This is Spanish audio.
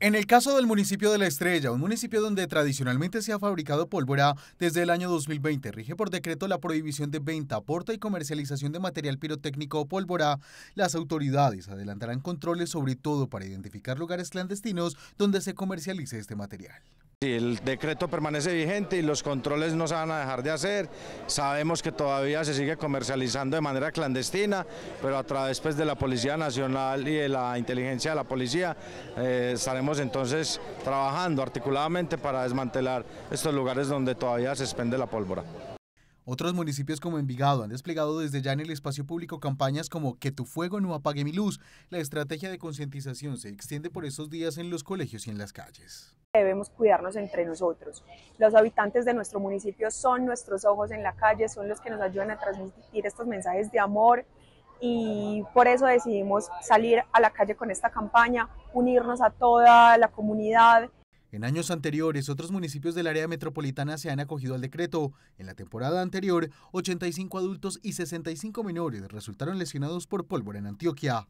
En el caso del municipio de La Estrella, un municipio donde tradicionalmente se ha fabricado pólvora, desde el año 2020 rige por decreto la prohibición de venta, aporta y comercialización de material pirotécnico o pólvora. Las autoridades adelantarán controles sobre todo para identificar lugares clandestinos donde se comercialice este material el decreto permanece vigente y los controles no se van a dejar de hacer. Sabemos que todavía se sigue comercializando de manera clandestina, pero a través pues, de la Policía Nacional y de la inteligencia de la policía eh, estaremos entonces trabajando articuladamente para desmantelar estos lugares donde todavía se expende la pólvora. Otros municipios como Envigado han desplegado desde ya en el espacio público campañas como Que tu fuego no apague mi luz. La estrategia de concientización se extiende por estos días en los colegios y en las calles debemos cuidarnos entre nosotros. Los habitantes de nuestro municipio son nuestros ojos en la calle, son los que nos ayudan a transmitir estos mensajes de amor y por eso decidimos salir a la calle con esta campaña, unirnos a toda la comunidad. En años anteriores, otros municipios del área metropolitana se han acogido al decreto. En la temporada anterior, 85 adultos y 65 menores resultaron lesionados por pólvora en Antioquia.